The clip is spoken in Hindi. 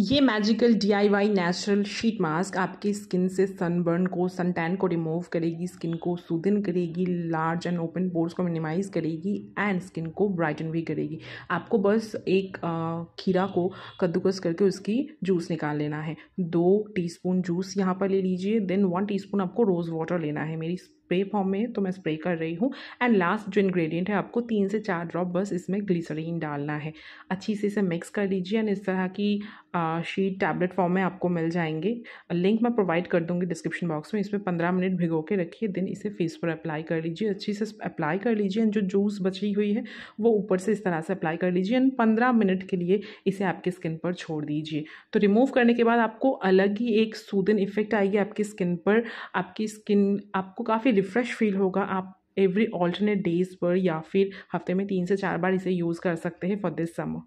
ये magical D I Y natural sheet mask आपकी स्किन से सनबर्न को सन टैन को रिमूव करेगी स्किन को सूदन करेगी लार्ज एंड ओपन पोर्स को मिनिमाइज करेगी एंड स्किन को ब्राइटन भी करेगी आपको बस एक आ, खीरा को कद्दूकस करके उसकी जूस निकाल लेना है दो टीस्पून जूस यहाँ पर ले लीजिए देन वन टीस्पून आपको रोज़ वाटर लेना है मेरी स्प्रे फॉर्म में तो मैं स्प्रे कर रही हूँ एंड लास्ट जो इंग्रेडिएंट है आपको तीन से चार ड्रॉप बस इसमें ग्लिसरीन डालना है अच्छी से इसे मिक्स कर लीजिए एंड इस तरह की शीट टैबलेट फॉर्म में आपको मिल जाएंगे लिंक मैं प्रोवाइड कर दूँगी डिस्क्रिप्शन बॉक्स में इसमें पंद्रह मिनट भिगो के रखिए दिन इसे फेस पर अप्लाई कर लीजिए अच्छी से अप्लाई कर लीजिए एंड जो जूस बची हुई है वो ऊपर से इस तरह से अप्लाई कर लीजिए एंड पंद्रह मिनट के लिए इसे आपकी स्किन पर छोड़ दीजिए तो रिमूव करने के बाद आपको अलग ही एक सूदन इफेक्ट आएगी आपकी स्किन पर आपकी स्किन आपको काफ़ी रिफ़्रेश फील होगा आप एवरी ऑल्टरनेट डेज पर या फिर हफ्ते में तीन से चार बार इसे यूज़ कर सकते हैं फॉर दिस समर